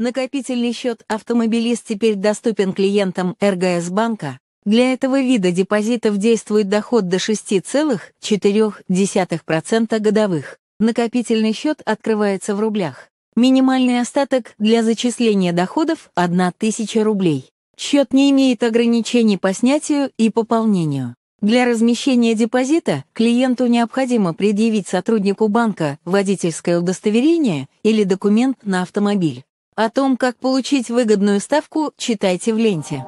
Накопительный счет «Автомобилист» теперь доступен клиентам РГС-банка. Для этого вида депозитов действует доход до 6,4% годовых. Накопительный счет открывается в рублях. Минимальный остаток для зачисления доходов – 1000 рублей. Счет не имеет ограничений по снятию и пополнению. Для размещения депозита клиенту необходимо предъявить сотруднику банка водительское удостоверение или документ на автомобиль. О том, как получить выгодную ставку, читайте в ленте.